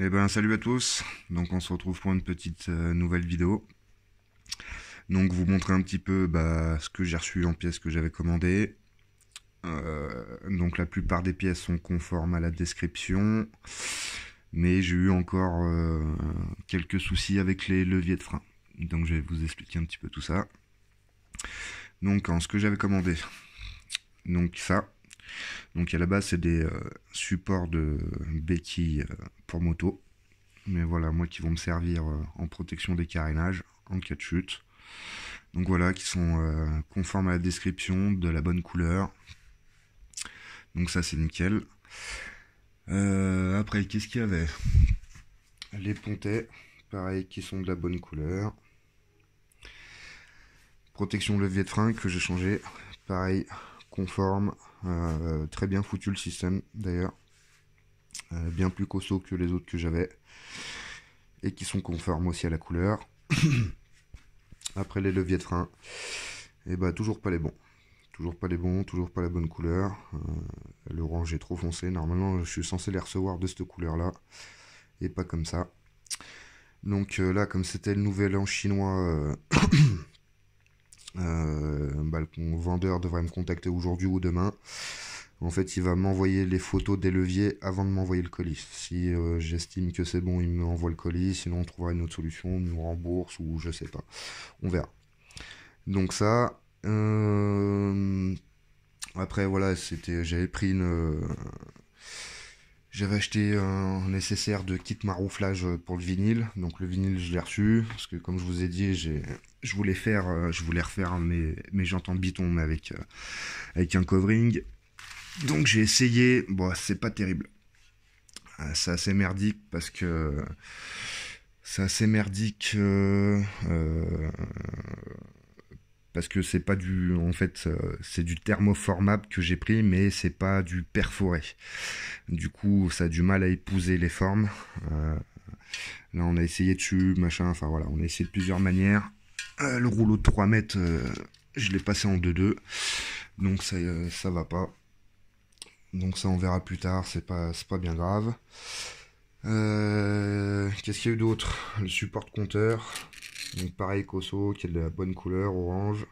Eh ben salut à tous, donc on se retrouve pour une petite euh, nouvelle vidéo. Donc vous montrer un petit peu bah, ce que j'ai reçu en pièces que j'avais commandé. Euh, donc la plupart des pièces sont conformes à la description, mais j'ai eu encore euh, quelques soucis avec les leviers de frein. Donc je vais vous expliquer un petit peu tout ça. Donc en ce que j'avais commandé, donc ça, donc à la base, c'est des euh, supports de béquilles euh, pour moto. Mais voilà, moi qui vont me servir euh, en protection des carénages en cas de chute. Donc voilà, qui sont conformes à la description, de la bonne couleur. Donc ça, c'est nickel. après, qu'est-ce qu'il y avait Les pontets, pareil, qui sont de la bonne couleur. Protection levier de frein que j'ai changé, pareil, conforme euh, très bien foutu le système d'ailleurs. Euh, bien plus costaud que les autres que j'avais. Et qui sont conformes aussi à la couleur. Après les leviers de frein. Et eh bah ben, toujours pas les bons. Toujours pas les bons, toujours pas la bonne couleur. Euh, L'orange est trop foncé. Normalement je suis censé les recevoir de cette couleur là. Et pas comme ça. Donc là comme c'était le nouvel an chinois. Euh, bah, le vendeur devrait me contacter aujourd'hui ou demain. En fait, il va m'envoyer les photos des leviers avant de m'envoyer le colis. Si euh, j'estime que c'est bon, il me envoie le colis. Sinon, on trouvera une autre solution, nous rembourse ou je sais pas. On verra. Donc ça. Euh, après, voilà, c'était, j'avais pris une. J'avais acheté un nécessaire de kit marouflage pour le vinyle. Donc le vinyle, je l'ai reçu. Parce que comme je vous ai dit, j'ai, je voulais faire, euh, je voulais refaire mes, jantes en biton, mais avec, euh, avec un covering. Donc j'ai essayé. Bon, c'est pas terrible. Euh, c'est assez merdique parce que c'est assez merdique. euh, parce que c'est pas du en fait euh, c'est du thermoformable que j'ai pris mais c'est pas du perforé du coup ça a du mal à épouser les formes euh, là on a essayé dessus machin enfin voilà on a essayé de plusieurs manières euh, le rouleau de 3 mètres je l'ai passé en 2-2 donc ça, ça va pas donc ça on verra plus tard c'est pas c'est pas bien grave qu'est-ce qu'il y a eu d'autre le support compteur donc pareil Koso, qui est de la bonne couleur, orange.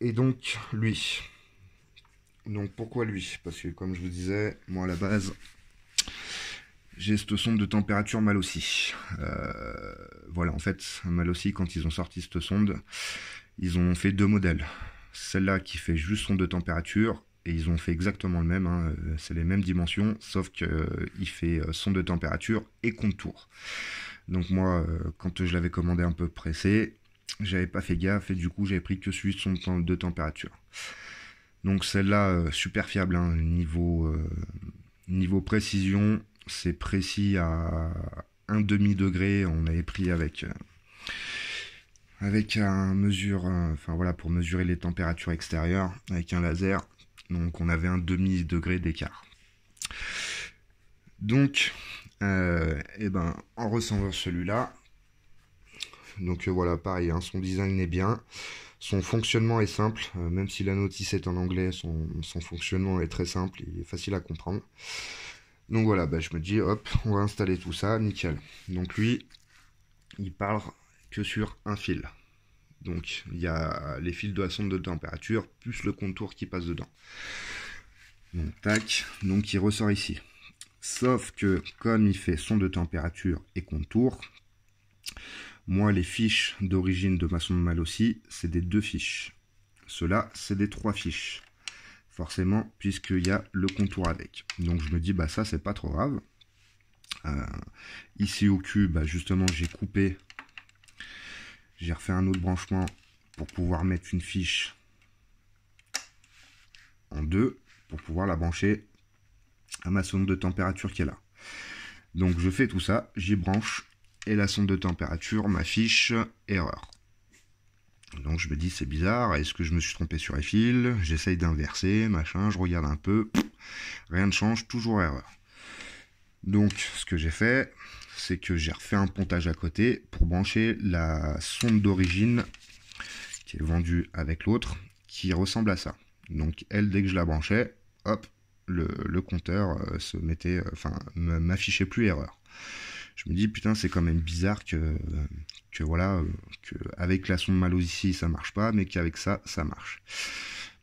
Et donc lui. Donc pourquoi lui Parce que comme je vous disais, moi à la base, j'ai cette sonde de température mal aussi. Euh, voilà, en fait, mal aussi, quand ils ont sorti cette sonde, ils ont fait deux modèles. Celle-là qui fait juste sonde de température, et ils ont fait exactement le même, hein, euh, c'est les mêmes dimensions, sauf qu'il euh, fait sonde de température et contour. Donc moi, euh, quand je l'avais commandé un peu pressé, j'avais pas fait gaffe et du coup j'avais pris que celui de son de température. Donc celle-là, euh, super fiable, hein, niveau, euh, niveau précision, c'est précis à un demi degré. On avait pris avec avec un mesure, enfin voilà, pour mesurer les températures extérieures avec un laser. Donc on avait un demi degré d'écart. Donc et euh, eh ben, en ressort celui-là, donc euh, voilà, pareil, hein, son design est bien. Son fonctionnement est simple, euh, même si la notice est en anglais, son, fonctionnement est très simple, il est facile à comprendre. Donc voilà, bah, je me dis, hop, on va installer tout ça, nickel. Donc lui, il parle que sur un fil. Donc il y a les fils de la sonde de température, plus le contour qui passe dedans. Donc tac, donc il ressort ici. Sauf que comme il fait son de température et contour, moi les fiches d'origine de ma de mal aussi, c'est des deux fiches. Cela, c'est des trois fiches. Forcément, puisqu'il y a le contour avec. Donc je me dis, bah ça c'est pas trop grave. Euh, ici au cube, bah, justement, j'ai coupé. J'ai refait un autre branchement pour pouvoir mettre une fiche en deux, pour pouvoir la brancher à ma sonde de température qui est là. Donc je fais tout ça, j'y branche, et la sonde de température m'affiche erreur. Donc je me dis c'est bizarre, est-ce que je me suis trompé sur les fils J'essaye d'inverser, machin, je regarde un peu, rien ne change, toujours erreur. Donc ce que j'ai fait, c'est que j'ai refait un pontage à côté pour brancher la sonde d'origine qui est vendue avec l'autre, qui ressemble à ça. Donc elle, dès que je la branchais, hop, le, compteur euh, se mettait, euh, enfin, m'affichait plus erreur. Je me dis putain, c'est quand même bizarre que, euh, voilà, que avec la sonde Malo ici ça marche pas, mais qu'avec ça, ça marche.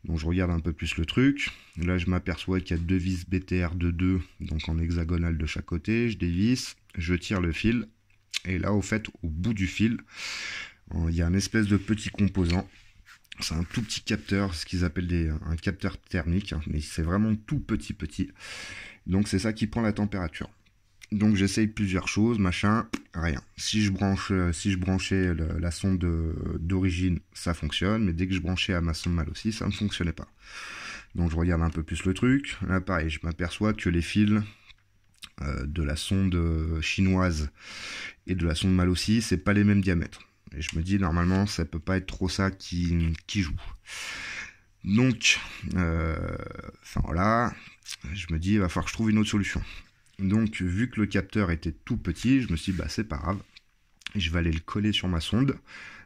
Donc je regarde un peu plus le truc. Là, je m'aperçois qu'il y a deux vis BTR de 2, donc en hexagonale de chaque côté. Je dévisse, je tire le fil. Et là, au fait, au bout du fil, il y a un espèce de petit composant c'est un tout petit capteur, ce qu'ils appellent des, un capteur thermique, hein, mais c'est vraiment tout petit petit. Donc c'est ça qui prend la température. Donc j'essaye plusieurs choses, machin, rien. Si je branche, euh, si je branchais la sonde d'origine, ça fonctionne, mais dès que je branchais à ma sonde mal aussi, ça ne fonctionnait pas. Donc je regarde un peu plus le truc. Là pareil, je m'aperçois que les fils euh, de la sonde euh, chinoise et de la sonde Malossi, c'est pas les mêmes diamètres. Et je me dis, normalement, ça peut pas être trop ça qui, qui joue. Donc, euh, enfin voilà, je me dis, il va falloir que je trouve une autre solution. Donc, vu que le capteur était tout petit, je me suis dit, bah, c'est pas grave. Je vais aller le coller sur ma sonde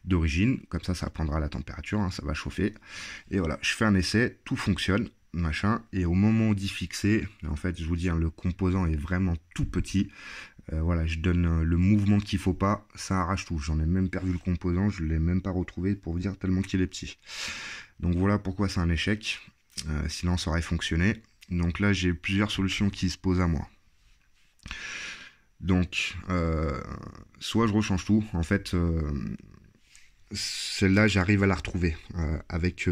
d'origine. Comme ça, ça prendra la température, hein, ça va chauffer. Et voilà, je fais un essai, tout fonctionne, machin. Et au moment d'y fixer, en fait, je vous dis, hein, le composant est vraiment tout petit. Euh, voilà, je donne euh, le mouvement qu'il faut pas, ça arrache tout. J'en ai même perdu le composant, je ne l'ai même pas retrouvé pour vous dire tellement qu'il est petit. Donc voilà pourquoi c'est un échec. Euh, sinon, ça aurait fonctionné. Donc là, j'ai plusieurs solutions qui se posent à moi. Donc, soit je rechange tout. En fait, celle-là, j'arrive à la retrouver avec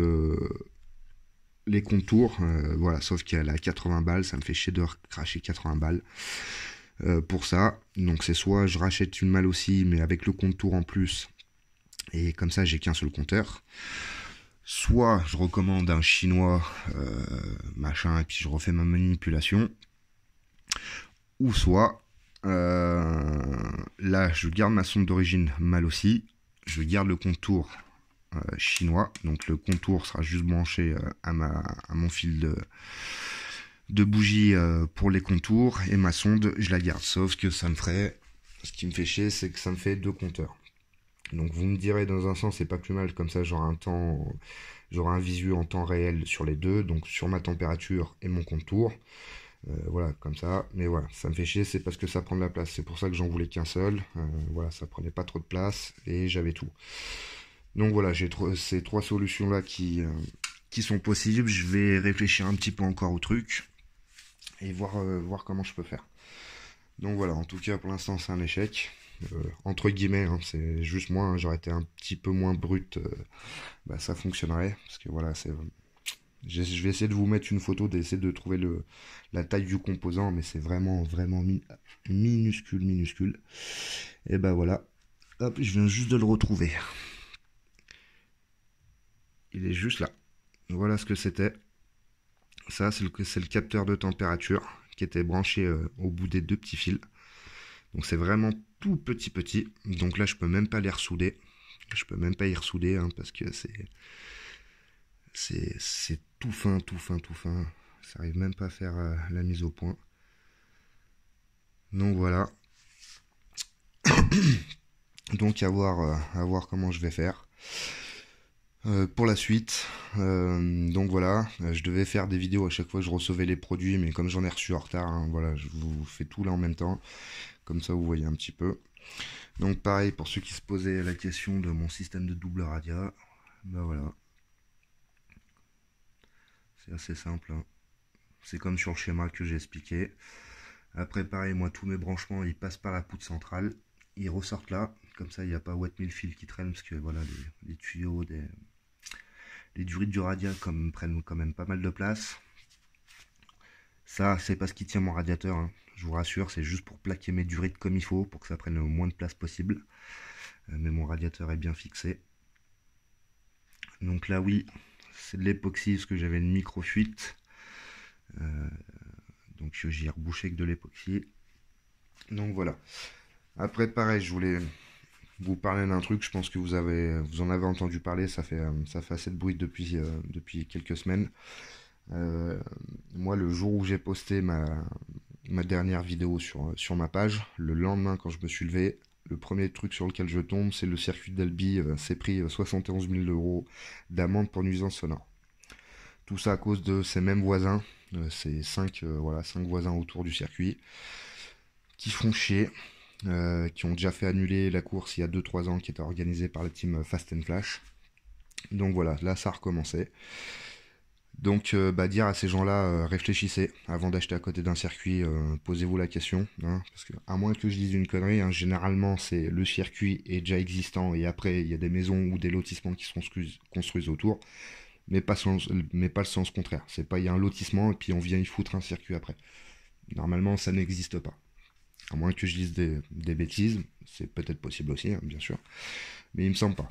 les contours. voilà, sauf qu'elle a 80 balles, ça me fait chier de cracher 80 balles. Euh, pour ça. Donc c'est soit je rachète une mal aussi, mais avec le contour en plus, et comme ça j'ai qu'un seul compteur. Soit je recommande un chinois, euh, machin, et puis je refais ma manipulation. Ou soit, euh, là je garde ma sonde d'origine mal aussi, je garde le contour chinois, donc le contour sera juste branché à, ma, à mon fil de, de bougies euh, pour les contours et ma sonde, je la garde. Sauf que ça me ferait, ce qui me fait chier, c'est que ça me fait deux compteurs. Donc vous me direz dans un sens c'est pas plus mal comme ça j'aurai un temps j'aurai un visu en temps réel sur les deux donc sur ma température et mon contour euh, voilà comme ça mais voilà ça me fait chier c'est parce que ça prend de la place c'est pour ça que j'en voulais qu'un seul euh, voilà ça prenait pas trop de place et j'avais tout donc voilà j'ai ces trois solutions là qui qui sont possibles je vais réfléchir un petit peu encore au truc et voir, euh, voir comment je peux faire. Donc voilà, en tout cas pour l'instant c'est un échec. Euh, entre guillemets, hein, c'est juste moi, hein, j'aurais été un petit peu moins brut, euh, bah, ça fonctionnerait. Parce que voilà, c'est. Je vais essayer de vous mettre une photo, d'essayer de trouver le, la taille du composant, mais c'est vraiment, vraiment minuscule, minuscule. Et ben voilà. Hop, je viens juste de le retrouver. Il est juste là. Voilà ce que c'était. Ça, c'est le, le, capteur de température qui était branché euh, au bout des deux petits fils. Donc c'est vraiment tout petit petit. Donc là, je peux même pas les ressouder. Je peux même pas y ressouder hein, parce que c'est c'est tout fin, tout fin, tout fin. Ça arrive même pas à faire euh, la mise au point. Donc voilà. Donc à euh, à voir comment je vais faire. Euh, pour la suite. Euh, donc voilà, euh, je devais faire des vidéos à chaque fois que je recevais les produits, mais comme j'en ai reçu en retard, hein, voilà, je vous fais tout là en même temps. Comme ça, vous voyez un petit peu. Donc pareil, pour ceux qui se posaient la question de mon système de double radia, bah voilà. C'est assez simple. Hein. C'est comme sur le schéma que j'ai expliqué. Après, pareil, moi, tous mes branchements, ils passent par la poutre centrale. Ils ressortent là, comme ça, il n'y a pas mille fils qui traînent, parce que voilà, les tuyaux, des, les durites du radia comme, prennent quand même pas mal de place. Ça, c'est pas ce qui tient mon radiateur. Hein. Je vous rassure, c'est juste pour plaquer mes durites comme il faut, pour que ça prenne le moins de place possible. Euh, mais mon radiateur est bien fixé. Donc là, oui, c'est de l'époxy, parce que j'avais une micro-fuite. Euh, donc j'y ai rebouché avec de l'époxy. Donc voilà. Après, pareil, je voulais vous parlez d'un truc, je pense que vous, avez, vous en avez entendu parler, ça fait, euh, ça fait assez de bruit depuis, euh, depuis quelques semaines. Euh, moi, le jour où j'ai posté ma, ma dernière vidéo sur, sur ma page, le lendemain quand je me suis levé, le premier truc sur lequel je tombe, c'est le circuit d'Albi c'est pris 71 000 euros d'amende pour nuisance sonore. Tout ça à cause de ces mêmes voisins, ces 5 voilà, cinq voisins autour du circuit, qui font chier, euh, qui ont déjà fait annuler la course il y a 2-3 ans qui était organisée par la team Fast and Flash. Donc voilà, là ça a recommencé. Donc euh, bah, dire à ces gens-là, euh, réfléchissez avant d'acheter à côté d'un circuit, posez-vous la question. Hein, parce que à moins que je dise une connerie, hein, généralement c'est le circuit est déjà existant et après il y a des maisons ou des lotissements qui seront construits autour. Mais pas, mais pas le sens contraire. C'est pas il y a un lotissement et puis on vient y foutre un circuit après. Normalement ça n'existe pas. À moins que je dise des, bêtises, c'est peut-être possible aussi, hein, bien sûr, mais il me semble pas.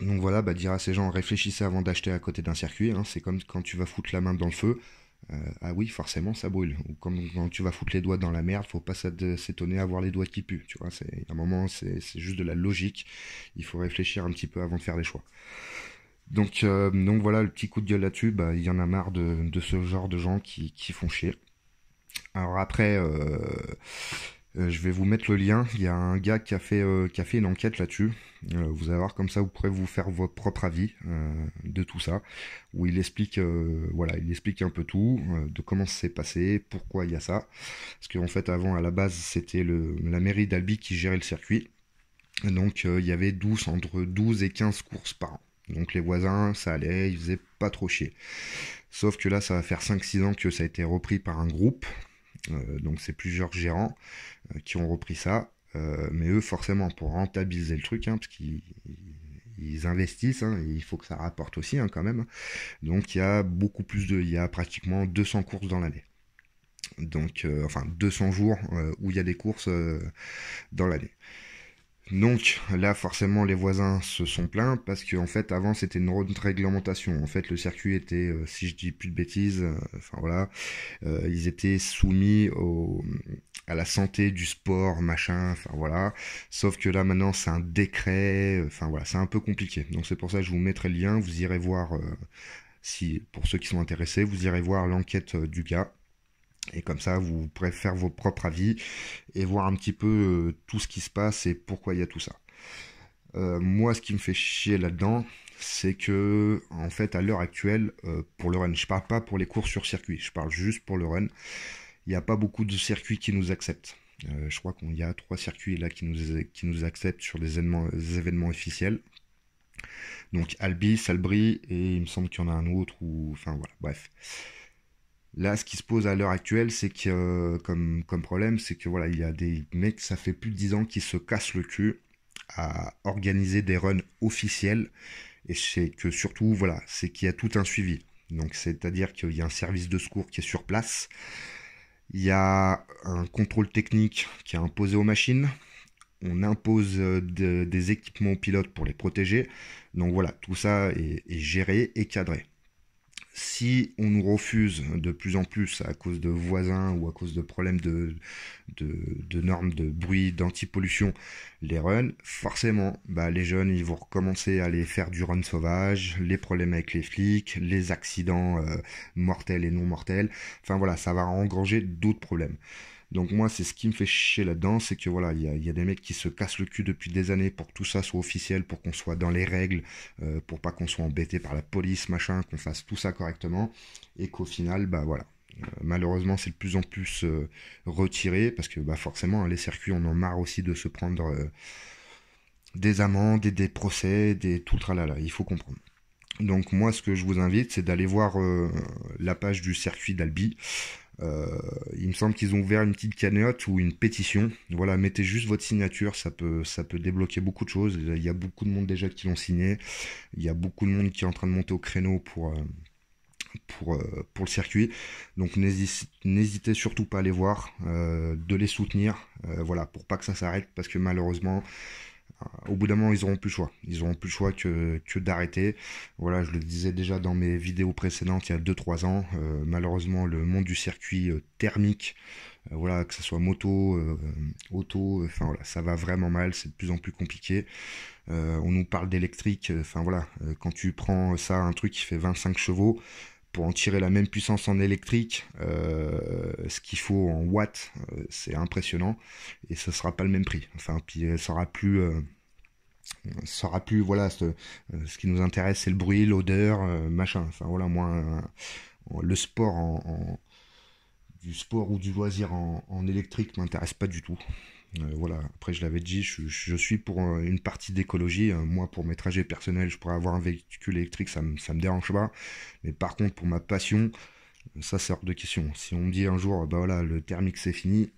Donc voilà, bah, dire à ces gens, réfléchissez avant d'acheter à côté d'un circuit, hein. c'est comme quand tu vas foutre la main dans le feu, euh, ah oui, forcément, ça brûle. Ou quand tu vas foutre les doigts dans la merde, faut pas s'étonner à voir les doigts qui puent. Tu vois, c'est un moment, c'est juste de la logique. Il faut réfléchir un petit peu avant de faire les choix. Donc, euh, voilà, le petit coup de gueule là-dessus, bah, il y en a marre de, ce genre de gens qui, font chier. Alors après, euh, euh, je vais vous mettre le lien. Il y a un gars qui a fait, euh, une enquête là-dessus. Euh, vous allez voir comme ça, vous pourrez vous faire votre propre avis de tout ça, où il explique, voilà, il explique un peu tout de comment c'est passé, pourquoi il y a ça. Parce qu'en fait, avant, à la base, c'était la mairie d'Albi qui gérait le circuit. Donc, il y avait 12, entre 12 et 15 courses par an. Donc les voisins, ça allait, ils faisaient pas trop chier. Sauf que là, ça va faire 5-6 ans que ça a été repris par un groupe, euh, donc c'est plusieurs gérants euh, qui ont repris ça. Euh, mais eux, forcément, pour rentabiliser le truc, hein, parce qu'ils investissent, hein, il faut que ça rapporte aussi hein, quand même. Donc il y a beaucoup plus de, il y a pratiquement 200 courses dans l'année. Donc enfin 200 jours où il y a des courses dans l'année. Donc là, forcément, les voisins se sont plaints parce qu'en en fait, avant, c'était une réglementation. En fait, le circuit était, euh, si je dis plus de bêtises, euh, enfin voilà, euh, ils étaient soumis à la santé du sport, machin, enfin voilà. Sauf que là, maintenant, c'est un décret, enfin voilà, c'est un peu compliqué. Donc c'est pour ça que je vous mettrai le lien. Vous irez voir, si pour ceux qui sont intéressés, vous irez voir l'enquête du gars. Et comme ça, vous pourrez faire vos propres avis et voir un petit peu euh, tout ce qui se passe et pourquoi il y a tout ça. Euh, moi, ce qui me fait chier là-dedans, c'est que, en fait, à l'heure actuelle, euh, pour le run, je parle pas pour les cours sur circuit, je parle juste pour le run. Il n'y a pas beaucoup de circuits qui nous acceptent. je crois qu'il y a trois circuits là qui nous, qui nous acceptent sur des événements, officiels. Donc Albi, Salbris, et il me semble qu'il y en a un autre, ou enfin voilà, bref. Là, ce qui se pose à l'heure actuelle, c'est que euh, comme, problème, c'est que voilà, il y a des mecs, ça fait plus de 10 ans qu'ils se cassent le cul à organiser des runs officiels. Et c'est que surtout, voilà, c'est qu'il y a tout un suivi. Donc, c'est-à-dire qu'il y a un service de secours qui est sur place. Il y a un contrôle technique qui est imposé aux machines. On impose euh, des équipements aux pilotes pour les protéger. Donc voilà, tout ça est géré et cadré si on nous refuse de plus en plus à cause de voisins ou à cause de problèmes de, de, normes de bruit, d'antipollution, les runs, forcément, bah, les jeunes, ils vont recommencer à aller faire du run sauvage, les problèmes avec les flics, les accidents euh, mortels et non mortels. Enfin voilà, ça va engranger d'autres problèmes. Donc moi, c'est ce qui me fait chier là-dedans, c'est que voilà, il y a, des mecs qui se cassent le cul depuis des années pour que tout ça soit officiel, pour qu'on soit dans les règles, euh, pour pas qu'on soit embêté par la police, machin, qu'on fasse tout ça correctement, et qu'au final, bah voilà. Euh, malheureusement, c'est de plus en plus euh, retiré parce que bah, forcément, hein, les circuits, on en marre aussi de se prendre des amendes et des procès, des tout le tralala. Il faut comprendre. Donc moi, ce que je vous invite, c'est d'aller voir la page du circuit d'Albi. Euh, il me semble qu'ils ont ouvert une petite cagnotte ou une pétition. Voilà, mettez juste votre signature, ça peut, ça peut débloquer beaucoup de choses. Il y a beaucoup de monde déjà qui l'ont signé. Il y a beaucoup de monde qui est en train de monter au créneau pour euh, pour, euh, pour le circuit. Donc n'hésitez surtout pas à les voir, de les soutenir, voilà, pour pas que ça s'arrête, parce que malheureusement, au bout d'un moment, ils auront plus le choix. Ils auront plus le choix que, d'arrêter. Voilà, je le disais déjà dans mes vidéos précédentes il y a 2-3 ans. Euh, malheureusement, le monde du circuit euh, thermique, euh, voilà, que ce soit moto, auto, ça va vraiment mal, c'est de plus en plus compliqué. on nous parle d'électrique, enfin voilà, quand tu prends ça, un truc qui fait 25 chevaux, pour en tirer la même puissance en électrique, euh, ce qu'il faut en watts, euh, c'est impressionnant et ce sera pas le même prix. Enfin, puis euh, ça plus, plus, voilà, ce, qui nous intéresse, c'est le bruit, l'odeur, machin. Enfin voilà, moi, le sport du sport ou du loisir en, en électrique m'intéresse pas du tout. Euh, voilà. Après, je l'avais dit, je, suis pour une partie d'écologie. Euh, moi, pour mes trajets personnels, je pourrais avoir un véhicule électrique, ça me, me dérange pas. Mais par contre, pour ma passion, ça, c'est hors de question. Si on me dit un jour, bah voilà, le thermique c'est fini,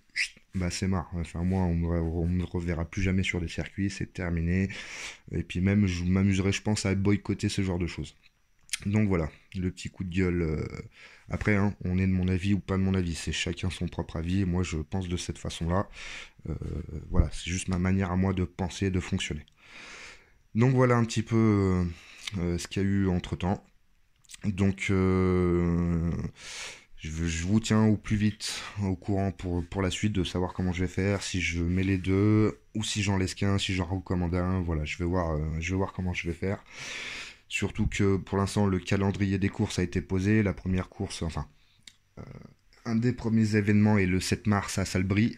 bah c'est marre. Enfin, moi, on me, me reverra plus jamais sur des circuits, c'est terminé. Et puis même, je m'amuserai je pense, à boycotter ce genre de choses. Donc voilà, le petit coup de gueule. Euh, après, hein, on est de mon avis ou pas de mon avis, c'est chacun son propre avis, et moi je pense de cette façon-là. Euh, voilà, c'est juste ma manière à moi de penser et de fonctionner. Donc voilà un petit peu euh, ce qu'il y a eu entre-temps. Donc je, vous tiens au plus vite au courant pour, pour la suite de savoir comment je vais faire, si je mets les deux, ou si j'en laisse qu'un, si j'en recommande un, voilà, je vais voir, je vais voir comment je vais faire. Surtout que pour l'instant, le calendrier des courses a été posé. La première course, enfin, euh, un des premiers événements est le 7 mars à Salbris.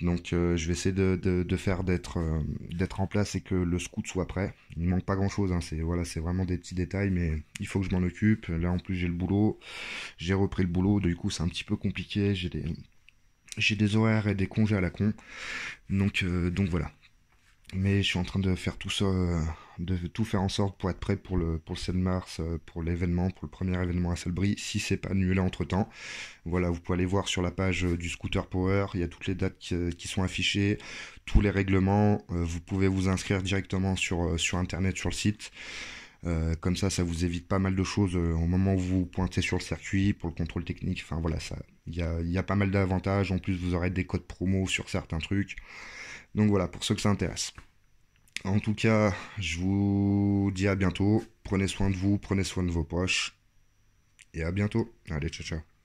Donc euh, je vais essayer de, faire euh, d'être en place et que le scout soit prêt. Il ne manque pas grand chose, hein. c'est voilà, c'est vraiment des petits détails, mais il faut que je m'en occupe. Là en plus j'ai le boulot, j'ai repris le boulot, du coup c'est un petit peu compliqué. J'ai des des horaires et des congés à la con. donc voilà, mais je suis en train de faire tout ça, euh, de tout faire en sorte pour être prêt pour le, pour le 7 mars, euh, pour l'événement, pour le premier événement à Salbris, si c'est pas annulé entre temps. Voilà, vous pouvez aller voir sur la page euh, du Scooter Power, il y a toutes les dates qui, sont affichées, tous les règlements, vous pouvez vous inscrire directement sur, sur internet, sur le site. comme ça, ça vous évite pas mal de choses au moment où vous, pointez sur le circuit pour le contrôle technique. Enfin voilà, ça, il y a, pas mal d'avantages. En plus, vous aurez des codes promo sur certains trucs. Donc voilà, pour ceux que ça intéresse. En tout cas, je vous dis à bientôt. Prenez soin de vous, prenez soin de vos poches. Et à bientôt. Allez, ciao, ciao.